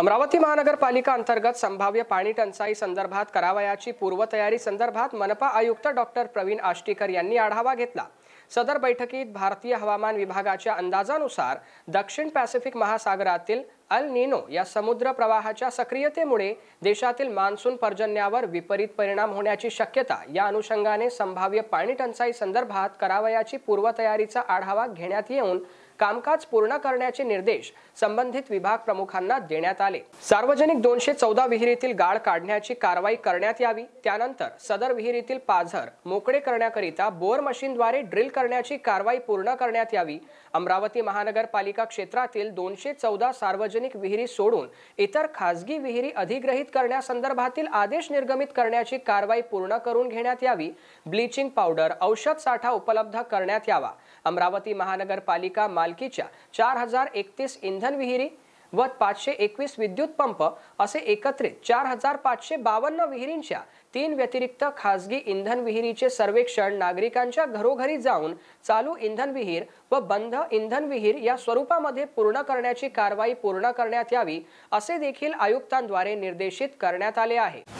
અમરાવતી મહાનગરપાલિકા અંતર્ગત સંભવ્ય પાણી ટનસાઈ સંદર્ભात караવાયાચી પૂર્વ તૈયારી સંદર્ભात મનપાાયુક્ત ડૉક્ટર પ્રવીણ આષ્ટિકર यांनी આઢાવા घेतला સદર બેઠકીત ભારતીય હવામાન વિભાગાચા અંદાજાનુસાર દક્ષિણ પેસિફિક મહાસાગરાतील अल नीनो या समुद्र પ્રવાહાચા સક્રિયતે મુણે દેશાतील मानसून પરજનન્યાવર વિપરીત પરિણામ હોનાચી શક્યતા આ અનુશંગાને સંભવ્ય પાણી ટનસાઈ સંદર્ભात караવાયાચી પૂર્વ તૈયારીચા આઢાવા घेण्यात એઉં कामकाज पूर्ण करण्याचे निर्देश संबंधित विभाग प्रमुखांना देण्यात आले सार्वजनिक दोनशे चौदा विहिरीतील गाळ काढण्याची कारवाई करण्यात यावी त्यानंतर सदर विहिरीतील पाझर मोकळे करण्याकरिता बोर मशीनद्वारे ड्रिल करण्याची कारवाई पूर्ण करण्यात यावी अमरावती महानगरपालिका क्षेत्रातील दोनशे चौदा सार्वजनिक विहिरी सोडून इतर खासगी विहिरी अधिग्रहित करण्यासंदर्भातील आदेश निर्गमित करण्याची कारवाई पूर्ण करून घेण्यात यावी ब्लिचिंग पावडर औषध साठा उपलब्ध करण्यात यावा अमरावती महानगरपालिका मालकीच्या चार हजार एकतीस इंधन विहिरी व पाचशे एकवीस विद्युत पंप असे एकत्रित चार हजार पाचशे बावन्न विहिरींच्या तीन व्यतिरिक्त खासगी इंधन विहिरीचे सर्वेक्षण नागरिकांच्या घरोघरी जाऊन चालू इंधन विहीर व बंध इंधन विहीर या स्वरूपामध्ये पूर्ण करण्याची कारवाई पूर्ण करण्यात यावी असे देखील आयुक्तांद्वारे निर्देशित करण्यात आले आहे